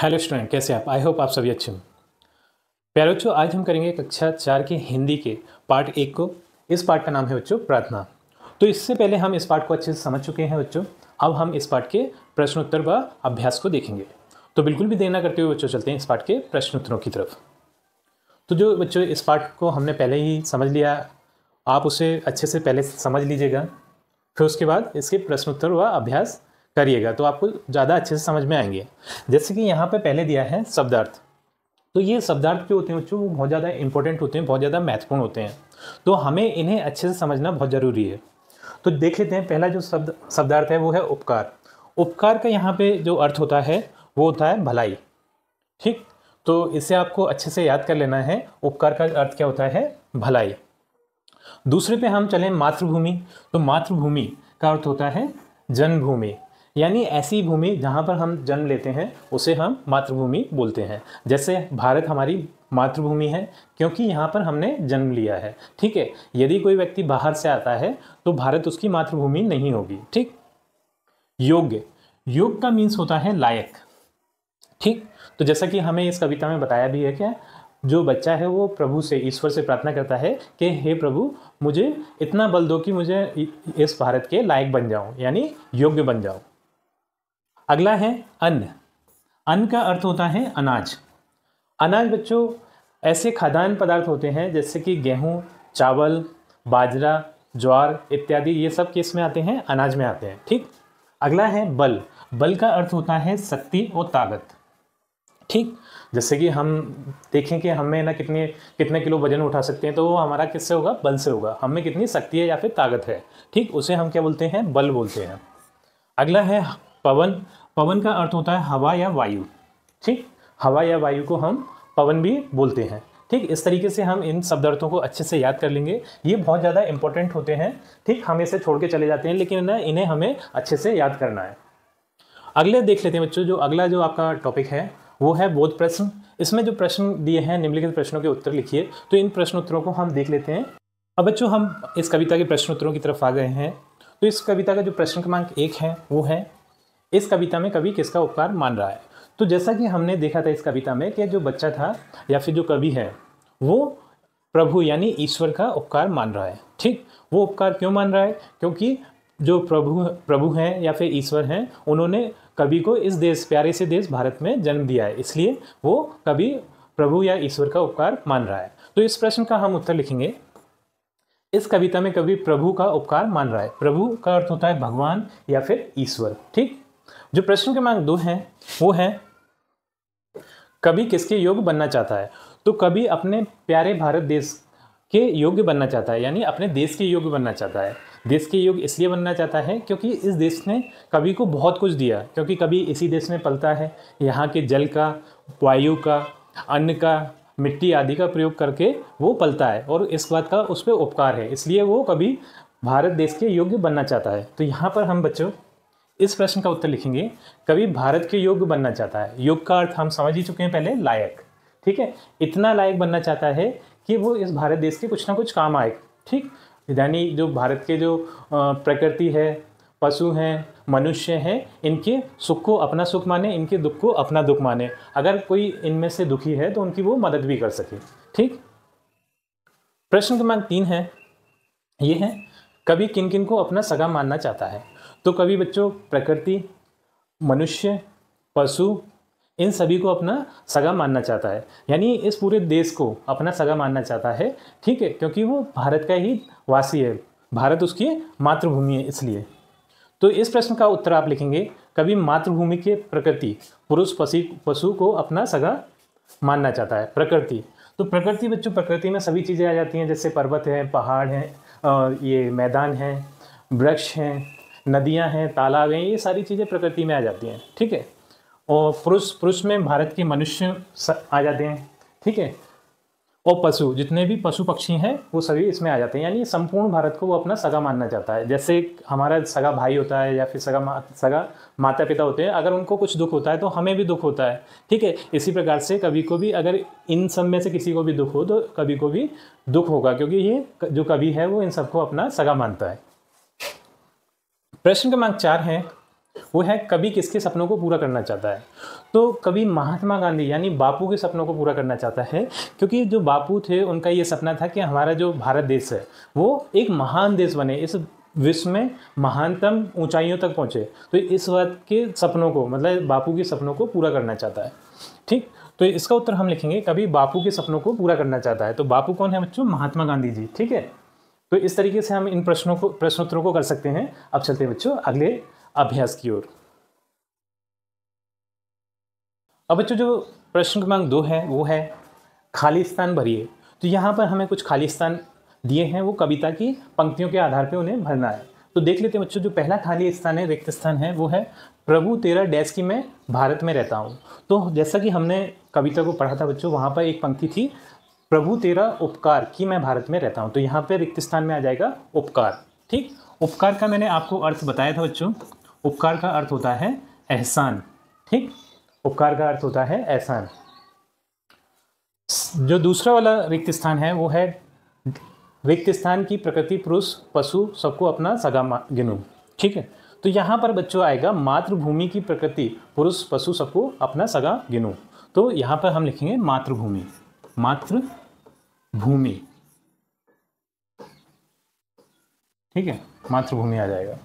hello student कैसे आप I hope आप सभी अच्छे हों प्यारे बच्चों आज हम करेंगे कक्षा चार के हिंदी के पार्ट एक को इस पार्ट का नाम है बच्चों प्रार्थना तो इससे पहले हम इस पार्ट को अच्छे से समझ चुके हैं बच्चों अब हम इस पार्ट के प्रश्नोत्तर व अभ्यास को देखेंगे तो बिल्कुल भी देना करते हुए बच्चों चलते हैं इस पार्ट के प्रश्नोत्तरों की तरफ तो जो बच्चों इस पार्ट को हमने पहले ही समझ लिया आप उसे अच्छे से पहले समझ लीजिएगा फिर उसके बाद इसके प्रश्नोत्तर व अभ्यास करिएगा तो आपको ज़्यादा अच्छे से समझ में आएंगे जैसे कि यहाँ पे पहले दिया है शब्दार्थ तो ये शब्दार्थ जो होते हैं बच्चों वो बहुत ज़्यादा इंपॉर्टेंट होते हैं बहुत ज़्यादा महत्वपूर्ण होते हैं तो हमें इन्हें अच्छे से समझना बहुत ज़रूरी है तो देख लेते हैं पहला जो शब्द शब्दार्थ है वो है उपकार उपकार का यहाँ पे जो अर्थ होता है वो होता है भलाई ठीक तो इसे आपको अच्छे से याद कर लेना है उपकार का अर्थ क्या होता है भलाई दूसरे पे हम चलें मातृभूमि तो मातृभूमि का अर्थ होता है जन्मभूमि यानी ऐसी भूमि जहाँ पर हम जन्म लेते हैं उसे हम मातृभूमि बोलते हैं जैसे भारत हमारी मातृभूमि है क्योंकि यहाँ पर हमने जन्म लिया है ठीक है यदि कोई व्यक्ति बाहर से आता है तो भारत उसकी मातृभूमि नहीं होगी ठीक योग्य योग का मीन्स होता है लायक ठीक तो जैसा कि हमें इस कविता में बताया भी है क्या जो बच्चा है वो प्रभु से ईश्वर से प्रार्थना करता है कि हे प्रभु मुझे इतना बल दो कि मुझे इस भारत के लायक बन जाऊँ यानी योग्य बन जाऊँ अगला है अन्न अन्न का अर्थ होता है अनाज अनाज बच्चों ऐसे खाद्यान्न पदार्थ होते हैं जैसे कि गेहूँ चावल बाजरा ज्वार इत्यादि ये सब किस में आते हैं अनाज में आते हैं ठीक अगला है बल बल का अर्थ होता है शक्ति और ताकत ठीक जैसे कि हम देखें कि हमें ना कितने कितने किलो वजन उठा सकते हैं तो वो हमारा किससे होगा बल से होगा हमें कितनी शक्ति है या फिर ताकत है ठीक उसे हम क्या बोलते हैं बल बोलते हैं अगला है पवन पवन का अर्थ होता है हवा या वायु ठीक हवा या वायु को हम पवन भी बोलते हैं ठीक इस तरीके से हम इन शब्द अर्थों को अच्छे से याद कर लेंगे ये बहुत ज़्यादा इंपॉर्टेंट होते हैं ठीक हम इसे छोड़ के चले जाते हैं लेकिन ना इन्हें हमें अच्छे से याद करना है अगले देख लेते हैं बच्चों जो अगला जो आपका टॉपिक है वो है बोध प्रश्न इसमें जो प्रश्न दिए हैं निम्नलिखित प्रश्नों के उत्तर लिखिए तो इन प्रश्न उत्तरों को हम देख लेते हैं अब बच्चों हम इस कविता के प्रश्न उत्तरों की तरफ आ गए हैं तो इस कविता का जो प्रश्न क्रमांक एक है वो है इस कविता में कवि किसका उपकार मान रहा है तो जैसा कि हमने देखा था इस कविता में कि जो बच्चा था या फिर जो कवि है वो प्रभु यानी ईश्वर का उपकार मान रहा है ठीक वो उपकार क्यों मान रहा है क्योंकि जो प्रभु प्रभु हैं या फिर ईश्वर हैं उन्होंने कवि को इस देश प्यारे से देश भारत में जन्म दिया है इसलिए वो कवि प्रभु या ईश्वर का उपकार मान रहा है तो इस प्रश्न का हम उत्तर लिखेंगे इस कविता में कवि प्रभु का उपकार मान रहा है प्रभु का अर्थ होता है भगवान या फिर ईश्वर ठीक जो प्रश्न क्रमांक दो है वो है कभी किसके योग बनना चाहता है तो कभी अपने प्यारे भारत देश के योग्य बनना चाहता है यानी अपने देश के योग्य बनना चाहता है देश के योग्य इसलिए बनना चाहता है क्योंकि इस देश ने कभी को बहुत कुछ दिया क्योंकि कभी इसी देश में पलता है यहाँ के जल का वायु का अन्न का मिट्टी आदि का प्रयोग करके वो पलता है और इस बात का उस पर उपकार है इसलिए वो कभी भारत देश के योग्य बनना चाहता है तो यहाँ पर हम बच्चों इस प्रश्न का उत्तर लिखेंगे कभी भारत के योग्य बनना चाहता है योग का अर्थ हम समझ ही चुके हैं पहले लायक ठीक है इतना लायक बनना चाहता है कि वो इस भारत देश के कुछ ना कुछ काम आए ठीक यानी जो भारत के जो प्रकृति है पशु हैं मनुष्य हैं इनके सुख को अपना सुख माने इनके दुख को अपना दुख माने अगर कोई इनमें से दुखी है तो उनकी वो मदद भी कर सके ठीक प्रश्न क्रमांक तीन है ये है कभी किन किन को अपना सगा मानना चाहता है तो कभी बच्चों प्रकृति मनुष्य पशु इन सभी को अपना सगा मानना चाहता है यानी इस पूरे देश को अपना सगा मानना चाहता है ठीक है क्योंकि वो भारत का ही वासी है भारत उसकी मातृभूमि है इसलिए तो इस प्रश्न का उत्तर आप लिखेंगे कभी मातृभूमि के प्रकृति पुरुष पशु पशु को अपना सगा मानना चाहता है प्रकृति तो प्रकृति बच्चों प्रकृति में सभी चीज़ें आ जाती हैं जैसे पर्वत हैं पहाड़ हैं ये मैदान हैं वृक्ष हैं नदियाँ हैं तालाब हैं ये सारी चीज़ें प्रकृति में आ जाती हैं ठीक है और पुरुष पुरुष में भारत के मनुष्य आ जाते हैं ठीक है और पशु जितने भी पशु पक्षी हैं वो सभी इसमें आ जाते हैं यानी संपूर्ण भारत को वो अपना सगा मानना चाहता है जैसे हमारा सगा भाई होता है या फिर सगा मा, सगा माता पिता होते हैं अगर उनको कुछ दुख होता है तो हमें भी दुख होता है ठीक है इसी प्रकार से कभी को भी अगर इन सब में से किसी को भी दुख हो तो कभी को भी दुख होगा क्योंकि ये जो कवि है वो इन सबको अपना सगा मानता है प्रश्न क्रमांक चार है वो है कभी किसके सपनों को पूरा करना चाहता है तो कभी महात्मा गांधी यानी बापू के सपनों को पूरा करना चाहता है क्योंकि जो बापू थे उनका ये सपना था कि हमारा जो भारत देश है वो एक महान देश बने इस विश्व में महानतम ऊंचाइयों तक पहुँचे तो इस बात के सपनों को मतलब बापू के सपनों को पूरा करना चाहता है ठीक तो इसका उत्तर हम लिखेंगे कभी बापू के सपनों को पूरा करना चाहता है तो बापू कौन है बच्चों महात्मा गांधी जी ठीक है तो इस तरीके से हम इन प्रश्नों को प्रश्नोत्तरों को कर सकते हैं अब चलते हैं बच्चों अगले अभ्यास की ओर अब बच्चों जो प्रश्न क्रमांक दो है वो है खाली स्थान भरिए तो यहाँ पर हमें कुछ खाली स्थान दिए हैं वो कविता की पंक्तियों के आधार पर उन्हें भरना है तो देख लेते हैं बच्चों जो पहला खाली स्थान है रिक्त स्थान है वो है प्रभु तेरा डैश की मैं भारत में रहता हूँ तो जैसा कि हमने कविता को पढ़ा था बच्चों वहाँ पर एक पंक्ति थी प्रभु तेरा उपकार की मैं भारत में रहता हूँ तो यहाँ पर रिक्त स्थान में आ जाएगा उपकार ठीक उपकार का मैंने आपको अर्थ बताया था बच्चों उपकार का अर्थ होता है एहसान ठीक उपकार का अर्थ होता है एहसान जो दूसरा वाला रिक्त स्थान है वो है रिक्त स्थान की प्रकृति पुरुष पशु सबको अपना सगा गिनू ठीक है तो यहाँ पर बच्चों आएगा मातृभूमि की प्रकृति पुरुष पशु सबको अपना सगा गिनू तो यहाँ पर हम लिखेंगे मातृभूमि मातृ भूमि ठीक है मातृभूमि आ जाएगा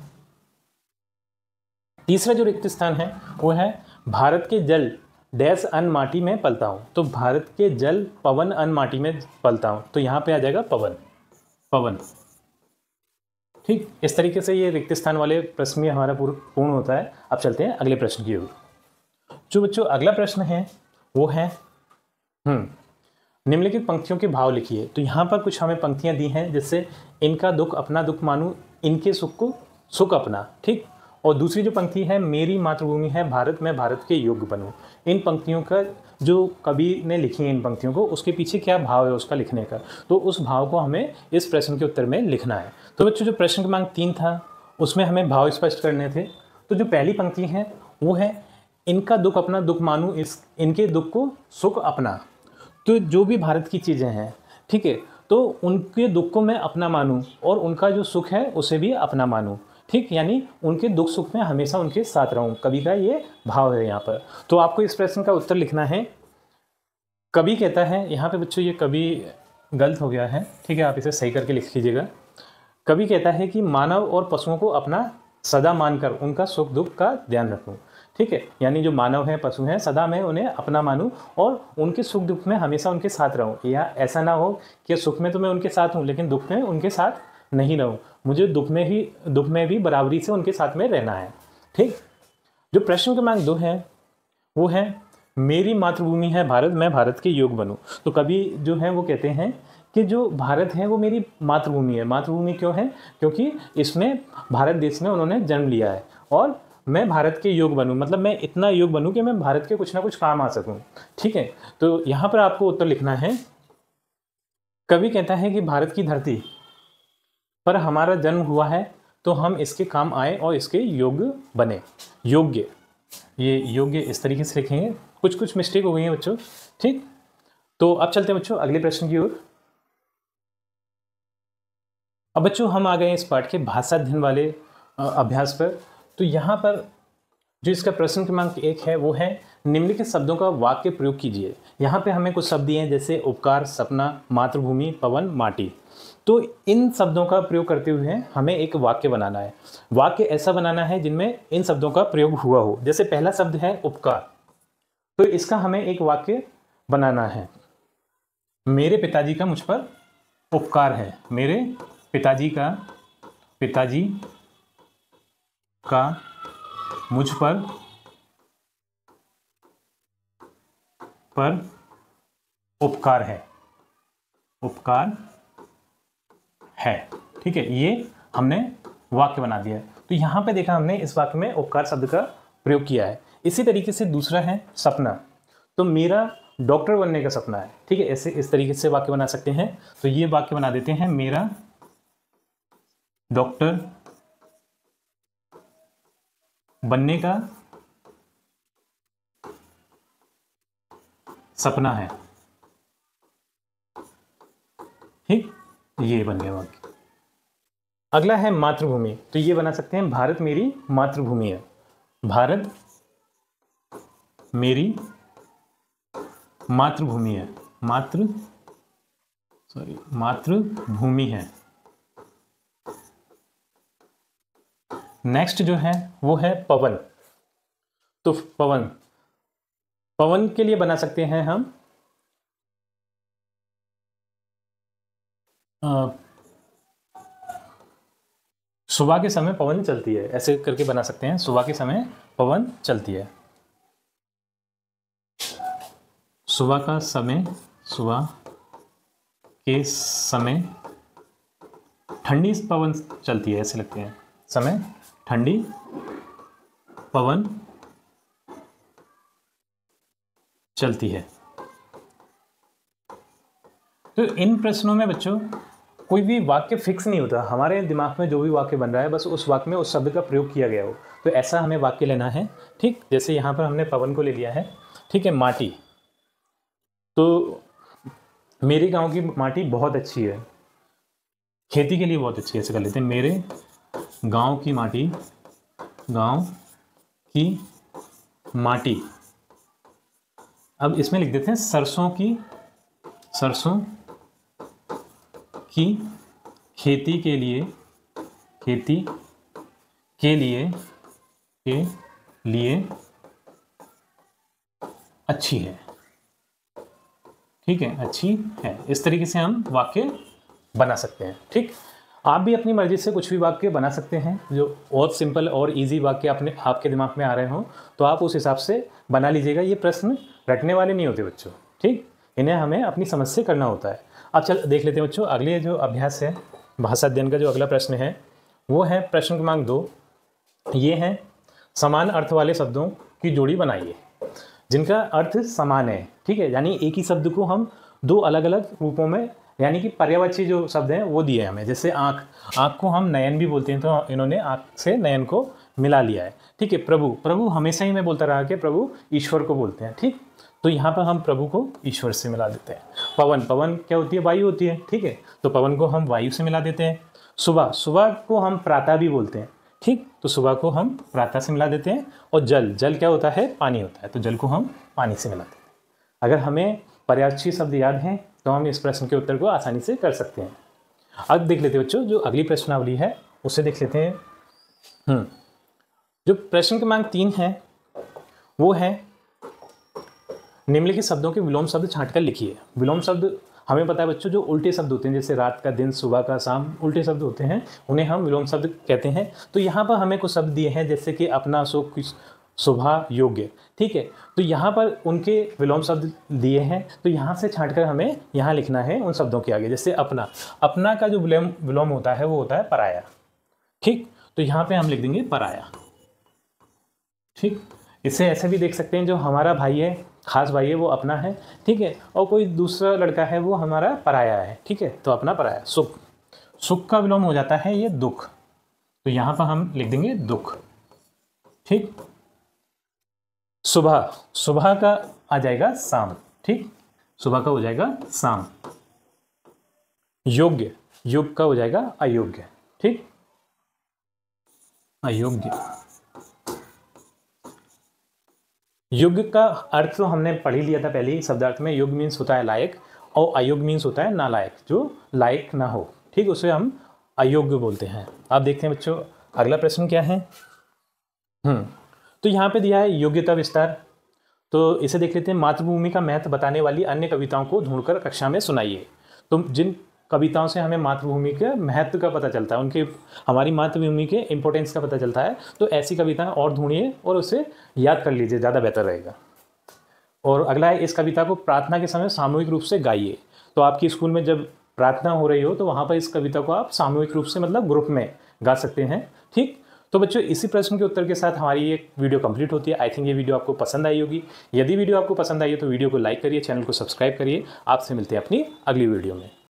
तीसरा जो रिक्त स्थान है वो है भारत के जल डैश अन माटी में पलता हूँ तो भारत के जल पवन अन माटी में पलता हूँ तो यहाँ पे आ जाएगा पवन पवन ठीक इस तरीके से ये रिक्त स्थान वाले प्रश्न में हमारा पूर्ण होता है अब चलते हैं अगले प्रश्न की ओर जो बच्चों अगला प्रश्न है वो है हम्म निम्नलिखित पंक्तियों के भाव लिखिए तो यहाँ पर कुछ हमें पंक्तियाँ दी हैं जिससे इनका दुख अपना दुख मानूँ इनके सुख को सुख अपना ठीक और दूसरी जो पंक्ति है मेरी मातृभूमि है भारत मैं भारत के योग्य बनूँ इन पंक्तियों का जो कवि ने लिखी है इन पंक्तियों को उसके पीछे क्या भाव है उसका लिखने का तो उस भाव को हमें इस प्रश्न के उत्तर में लिखना है तो बच्चों जो प्रश्न क्रमांक तीन था उसमें हमें भाव स्पष्ट करने थे तो जो पहली पंक्ति है वो है इनका दुख अपना दुख मानूँ इस इनके दुख को सुख अपना तो जो भी भारत की चीज़ें हैं ठीक है तो उनके दुख को मैं अपना मानूँ और उनका जो सुख है उसे भी अपना मानूँ ठीक यानी उनके दुख सुख में हमेशा उनके साथ रहूँ कभी का ये भाव है यहाँ पर तो आपको इस प्रश्न का उत्तर लिखना है कभी कहता है यहाँ पे बच्चों ये कभी गलत हो गया है ठीक है आप इसे सही करके लिख लीजिएगा कभी कहता है कि मानव और पशुओं को अपना सदा मानकर उनका सुख दुख का ध्यान रखूँ ठीक है यानी जो मानव हैं पशु हैं सदा मैं उन्हें अपना मानूँ और उनके सुख दुख में हमेशा उनके साथ रहूँ या ऐसा ना हो कि सुख में तो मैं उनके साथ हूँ लेकिन दुख में उनके साथ नहीं रहूँ मुझे दुख में ही दुख में भी बराबरी से उनके साथ में रहना है ठीक जो प्रश्न क्रमांक दो हैं वो है मेरी मातृभूमि है भारत मैं भारत के योग बनूँ तो कभी जो है वो कहते हैं कि जो भारत है वो मेरी मातृभूमि है मातृभूमि क्यों है क्योंकि इसमें भारत देश में उन्होंने जन्म लिया है और मैं भारत के योग बनूँ मतलब मैं इतना योग बनूँ कि मैं भारत के कुछ ना कुछ काम आ सकूँ ठीक है तो यहाँ पर आपको उत्तर लिखना है कवि कहता है कि भारत की धरती पर हमारा जन्म हुआ है तो हम इसके काम आए और इसके योग बने योग्य ये योग्य इस तरीके से लिखेंगे कुछ कुछ मिस्टेक हो गई है बच्चों ठीक तो अब चलते हैं बच्चों अगले प्रश्न की ओर अब बच्चों हम आ गए इस पाठ के भाषा अध्ययन वाले अभ्यास पर तो यहाँ पर जो इसका प्रश्न क्रमांक एक है वो है निम्नलिखित शब्दों का वाक्य प्रयोग कीजिए यहाँ पे हमें कुछ शब्द दिए हैं जैसे उपकार सपना मातृभूमि पवन माटी तो इन शब्दों का प्रयोग करते हुए हमें एक वाक्य बनाना है वाक्य ऐसा बनाना है जिनमें इन शब्दों का प्रयोग हुआ हो जैसे पहला शब्द है उपकार तो इसका हमें एक वाक्य बनाना है मेरे पिताजी का मुझ पर उपकार है मेरे पिताजी का पिताजी का मुझ पर पर उपकार है उपकार है ठीक है ये हमने वाक्य बना दिया है तो यहां पे देखा हमने इस वाक्य में उपकार शब्द का प्रयोग किया है इसी तरीके से दूसरा है सपना तो मेरा डॉक्टर बनने का सपना है ठीक है ऐसे इस तरीके से वाक्य बना सकते हैं तो ये वाक्य बना देते हैं मेरा डॉक्टर बनने का सपना है ठीक ये बन गया वाक्य अगला है मातृभूमि तो ये बना सकते हैं भारत मेरी मातृभूमि है भारत मेरी मातृभूमि है मातृ सॉरी मातृभूमि है नेक्स्ट जो है वो है पवन तो पवन पवन के लिए बना सकते हैं हम सुबह के समय पवन चलती है ऐसे करके बना सकते हैं सुबह के समय पवन चलती है सुबह का समय सुबह के समय ठंडी पवन चलती है ऐसे लगते हैं समय ठंडी पवन चलती है तो इन प्रश्नों में बच्चों कोई भी वाक्य फिक्स नहीं होता हमारे दिमाग में जो भी वाक्य बन रहा है बस उस वाक्य में उस शब्द का प्रयोग किया गया हो तो ऐसा हमें वाक्य लेना है ठीक जैसे यहाँ पर हमने पवन को ले लिया है ठीक है माटी तो मेरे गांव की माटी बहुत अच्छी है खेती के लिए बहुत अच्छी है ऐसे कर लेते हैं मेरे गांव की माटी गांव की माटी अब इसमें लिख देते हैं सरसों की सरसों की खेती के लिए खेती के लिए के लिए अच्छी है ठीक है अच्छी है इस तरीके से हम वाक्य बना सकते हैं ठीक आप भी अपनी मर्ज़ी से कुछ भी वाक्य बना सकते हैं जो और सिंपल और ईजी वाक्य अपने आपके दिमाग में आ रहे हों तो आप उस हिसाब से बना लीजिएगा ये प्रश्न रटने वाले नहीं होते बच्चों ठीक इन्हें हमें अपनी समझ से करना होता है अब चल देख लेते हैं बच्चों अगले जो अभ्यास है भाषा अध्ययन का जो अगला प्रश्न है वो है प्रश्न क्रमांक दो ये हैं समान अर्थ वाले शब्दों की जोड़ी बनाइए जिनका अर्थ समान है ठीक है यानी एक ही शब्द को हम दो अलग अलग रूपों में यानी कि पर्यावाची जो शब्द हैं वो दिए हमें जैसे आँख आँख को हम नयन भी बोलते हैं तो इन्होंने आँख से नयन को मिला लिया है ठीक है प्रभु प्रभु हमेशा ही मैं बोलता रहा कि प्रभु ईश्वर को बोलते हैं ठीक तो यहाँ पर हम प्रभु को ईश्वर से मिला देते हैं पवन पवन क्या होती है वायु होती है ठीक है तो पवन को हम वायु से मिला देते हैं सुबह सुबह को हम प्रातः भी बोलते हैं ठीक तो सुबह को हम प्रातः से मिला देते हैं और जल जल क्या होता है पानी होता है तो जल को हम पानी से मिला देते हैं अगर हमें पर्याची शब्द याद हैं तो हम इस प्रश्न के उत्तर को आसानी से कर सकते हैं अब देख लेते हैं बच्चों जो अगली प्रश्नावली है उसे देख लेते हैं हम्म, जो प्रश्न क्रमांक तीन है वो है निम्नलिखित शब्दों के विलोम शब्द छाँट कर लिखिए विलोम शब्द हमें पता है बच्चों जो उल्टे शब्द होते हैं जैसे रात का दिन सुबह का शाम उल्टे शब्द होते हैं उन्हें हम विलोम शब्द कहते हैं तो यहाँ पर हमें कुछ शब्द दिए हैं जैसे कि अपना सुख सुबह योग्य ठीक है तो यहाँ पर उनके विलोम शब्द दिए हैं तो यहाँ से छाँट कर हमें यहाँ लिखना है उन शब्दों के आगे जैसे अपना अपना का जो विलोम विलोम होता है वो होता है पराया ठीक तो यहाँ पे हम लिख देंगे पराया ठीक इसे ऐसे भी देख सकते हैं जो हमारा भाई है खास भाई है वो अपना है ठीक है और कोई दूसरा लड़का है वो हमारा पराया है ठीक है तो अपना पराया सुख सुख का विलोम हो जाता है ये दुख तो यहाँ पर हम लिख देंगे दुख ठीक सुबह सुबह का आ जाएगा शाम ठीक सुबह का हो जाएगा शाम योग्य युग का हो जाएगा अयोग्य ठीक अयोग्य युग का अर्थ तो हमने पढ़ ही लिया था पहले ही शब्दार्थ में युग मीन्स होता है लायक और अयोग मीन्स होता है ना लायक जो लायक ना हो ठीक उसे हम अयोग्य बोलते हैं आप देखते हैं बच्चों अगला प्रश्न क्या है हम्म तो यहाँ पे दिया है योग्यता विस्तार तो इसे देख लेते हैं मातृभूमि का महत्व बताने वाली अन्य कविताओं को ढूंढकर कक्षा में सुनाइए तो जिन कविताओं से हमें मातृभूमि के महत्व का पता चलता है उनके हमारी मातृभूमि के इम्पोर्टेंस का पता चलता है तो ऐसी कविताएं और ढूंढिए और उसे याद कर लीजिए ज़्यादा बेहतर रहेगा और अगला है इस कविता को प्रार्थना के समय सामूहिक रूप से गाइए तो आपकी स्कूल में जब प्रार्थना हो रही हो तो वहाँ पर इस कविता को आप सामूहिक रूप से मतलब ग्रुप में गा सकते हैं ठीक तो बच्चों इसी प्रश्न के उत्तर के साथ हमारी ये वीडियो कंप्लीट होती है आई थिंक ये वीडियो आपको पसंद आई होगी यदि वीडियो आपको पसंद आई है तो वीडियो को लाइक करिए चैनल को सब्सक्राइब करिए आपसे मिलते हैं अपनी अगली वीडियो में